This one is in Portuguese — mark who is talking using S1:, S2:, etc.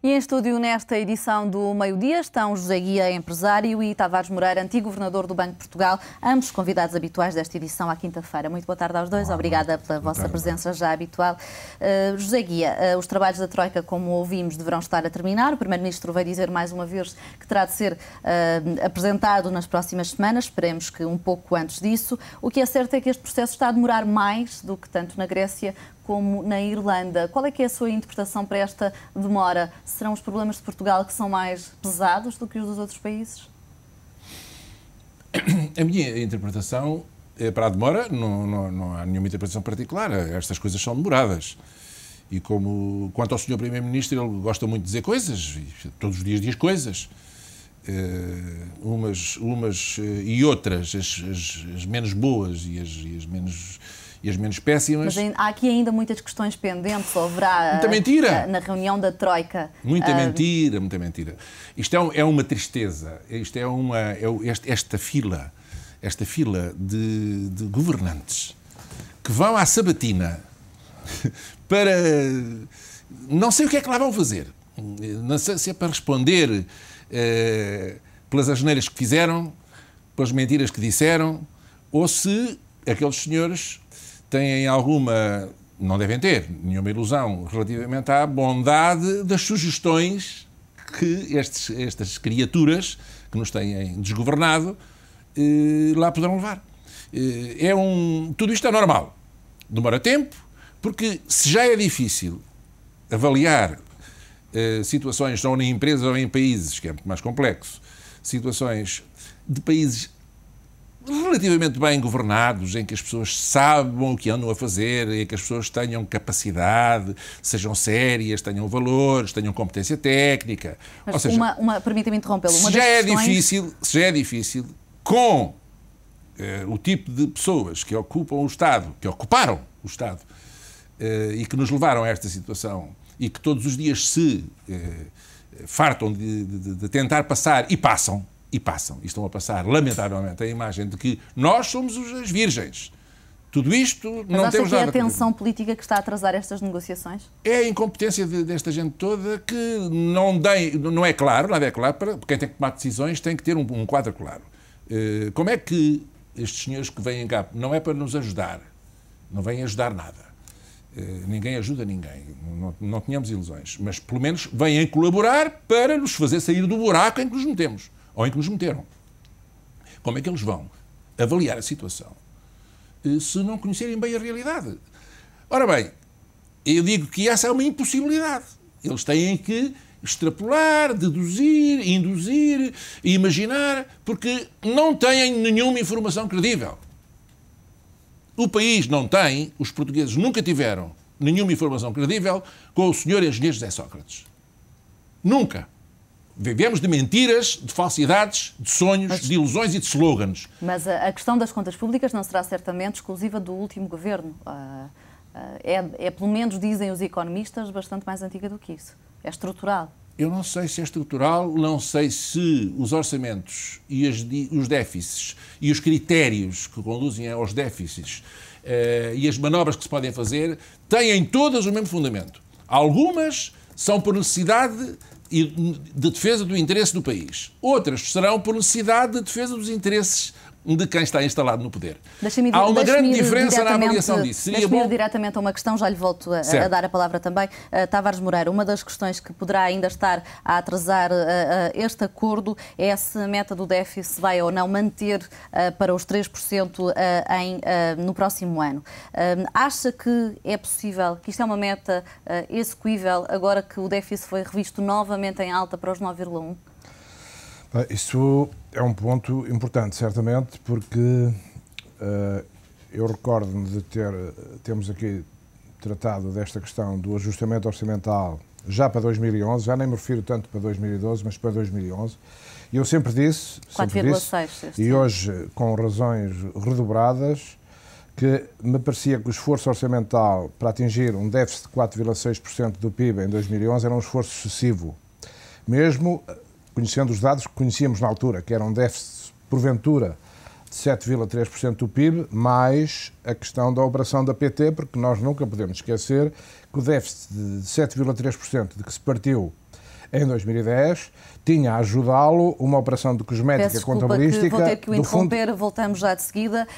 S1: E em estúdio nesta edição do meio-dia estão José Guia, empresário, e Tavares Moreira, antigo governador do Banco de Portugal, ambos convidados habituais desta edição à quinta-feira. Muito boa tarde aos dois, obrigada pela vossa presença já habitual. Uh, José Guia, uh, os trabalhos da Troika, como ouvimos, deverão estar a terminar. O Primeiro-Ministro vai dizer mais uma vez que terá de ser uh, apresentado nas próximas semanas, esperemos que um pouco antes disso. O que é certo é que este processo está a demorar mais do que tanto na Grécia como na Irlanda. Qual é que é a sua interpretação para esta demora? Serão os problemas de Portugal que são mais pesados do que os dos outros países?
S2: A minha interpretação é para a demora não, não, não há nenhuma interpretação particular. Estas coisas são demoradas. E como quanto ao Sr. Primeiro-Ministro, ele gosta muito de dizer coisas, todos os dias diz coisas. Uh, umas, umas uh, e outras, as, as, as, menos boas e as, e as menos e as menos péssimas. Mas
S1: há aqui ainda muitas questões pendentes, haverá muita mentira. Eh, na reunião da Troika. Muita eh, mentira,
S2: muita mentira. Isto é, é uma tristeza, isto é uma, é, este, esta fila, esta fila de, de governantes que vão à sabatina para... Não sei o que é que lá vão fazer. Não sei se é para responder eh, pelas asneiras que fizeram, pelas mentiras que disseram, ou se aqueles senhores têm alguma, não devem ter nenhuma ilusão relativamente à bondade das sugestões que estes, estas criaturas que nos têm desgovernado eh, lá poderão levar. Eh, é um, tudo isto é normal. Demora tempo, porque se já é difícil avaliar eh, situações, ou em empresas ou em países, que é muito mais complexo, situações de países relativamente bem governados, em que as pessoas sabem o que andam a fazer, em que as pessoas tenham capacidade, sejam sérias, tenham valores, tenham competência técnica.
S1: Mas Ou seja, uma, uma, permita-me interrompê-lo. Se, já é difícil,
S2: se já é difícil, com eh, o tipo de pessoas que ocupam o Estado, que ocuparam o Estado, eh, e que nos levaram a esta situação, e que todos os dias se eh, fartam de, de, de tentar passar, e passam, e passam. E estão a passar, lamentavelmente, a imagem de que nós somos as virgens. Tudo isto Mas não acha temos que é a tensão
S1: política que está a atrasar estas negociações?
S2: É a incompetência de, desta gente toda que não, tem, não é claro, nada é claro, para quem tem que tomar decisões tem que ter um, um quadro claro. Uh, como é que estes senhores que vêm cá, não é para nos ajudar, não vêm ajudar nada. Eh, ninguém ajuda ninguém, não, não tínhamos ilusões, mas pelo menos vêm colaborar para nos fazer sair do buraco em que nos metemos. Ou em então que nos meteram? Como é que eles vão avaliar a situação eh, se não conhecerem bem a realidade? Ora bem, eu digo que essa é uma impossibilidade. Eles têm que extrapolar, deduzir, induzir, imaginar, porque não têm nenhuma informação credível. O país não tem, os portugueses nunca tiveram nenhuma informação credível com o senhor engenheiro José Sócrates. Nunca. Vivemos de mentiras, de falsidades, de sonhos, mas, de ilusões e de slogans.
S1: Mas a questão das contas públicas não será certamente exclusiva do último governo. Ah, ah, é, é, pelo menos dizem os economistas, bastante mais antiga do que isso. É estrutural.
S2: Eu não sei se é estrutural, não sei se os orçamentos e as, os déficits e os critérios que conduzem aos déficits uh, e as manobras que se podem fazer têm todas o mesmo fundamento. Algumas são por necessidade de defesa do interesse do país. Outras serão por necessidade de defesa dos interesses de quem está instalado no poder.
S1: Há uma grande diferença na avaliação disso. Seria bom... diretamente a uma questão, já lhe volto a, a dar a palavra também. Uh, Tavares Moreira, uma das questões que poderá ainda estar a atrasar uh, uh, este acordo é se a meta do déficit vai ou não manter para os 3% em, no próximo ano. acha que é possível, que isto é uma meta execuível agora que o déficit foi revisto novamente em alta para os 9,1%?
S3: Ah, isso é um ponto importante, certamente, porque uh, eu recordo-me de ter, temos aqui tratado desta questão do ajustamento orçamental já para 2011, já nem me refiro tanto para 2012, mas para 2011, e eu sempre disse, 4, sempre disse e hoje com razões redobradas, que me parecia que o esforço orçamental para atingir um déficit de 4,6% do PIB em 2011 era um esforço excessivo, mesmo conhecendo os dados que conhecíamos na altura, que era um déficit, porventura, de 7,3% do PIB, mais a questão da operação da PT, porque nós nunca podemos esquecer que o déficit de 7,3% de que se partiu em 2010, tinha a ajudá-lo uma operação de cosmética Peço contabilistística. Que vou ter que o interromper,
S1: fundo... voltamos já de seguida.